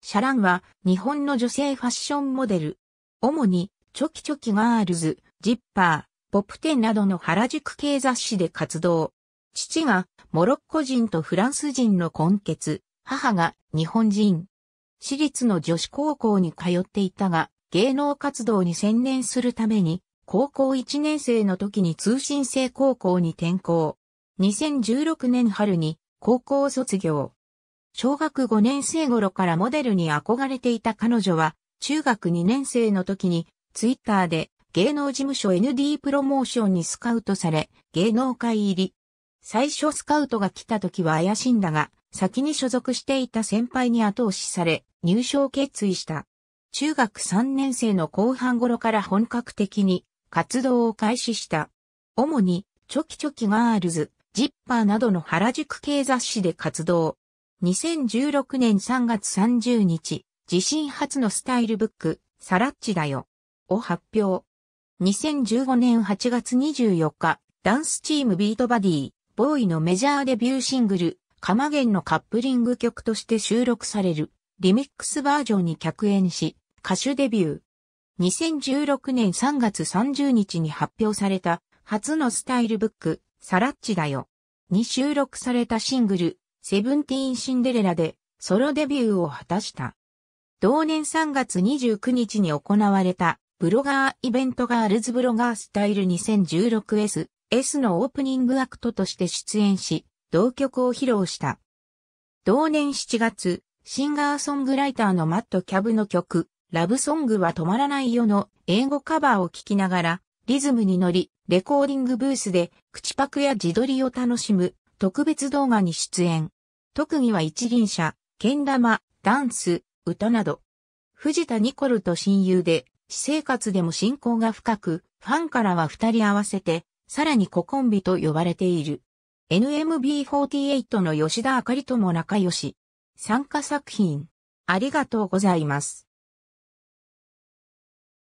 シャランは日本の女性ファッションモデル。主に、チョキチョキガールズ、ジッパー、ポップテンなどの原宿系雑誌で活動。父がモロッコ人とフランス人の根血、母が日本人。私立の女子高校に通っていたが、芸能活動に専念するために、高校1年生の時に通信制高校に転校。2016年春に高校卒業。小学5年生頃からモデルに憧れていた彼女は、中学2年生の時に、ツイッターで芸能事務所 ND プロモーションにスカウトされ、芸能界入り。最初スカウトが来た時は怪しいんだが、先に所属していた先輩に後押しされ、入賞決意した。中学3年生の後半頃から本格的に活動を開始した。主に、チョキチョキガールズ、ジッパーなどの原宿系雑誌で活動。2016年3月30日、自身初のスタイルブック、サラッチだよ。を発表。2015年8月24日、ダンスチームビートバディ、ボーイのメジャーデビューシングル、カマゲンのカップリング曲として収録される、リミックスバージョンに客演し、歌手デビュー。2016年3月30日に発表された、初のスタイルブック、サラッチだよ。に収録されたシングル、セブンティーンシンデレラでソロデビューを果たした。同年3月29日に行われたブロガーイベントガールズブロガースタイル 2016S、S のオープニングアクトとして出演し、同曲を披露した。同年7月、シンガーソングライターのマット・キャブの曲、ラブソングは止まらないよの英語カバーを聴きながら、リズムに乗り、レコーディングブースで口パクや自撮りを楽しむ特別動画に出演。特技は一輪車、剣玉、ダンス、歌など。藤田ニコルと親友で、私生活でも親交が深く、ファンからは二人合わせて、さらにココンビと呼ばれている。NMB48 の吉田明里とも仲良し。参加作品。ありがとうございます。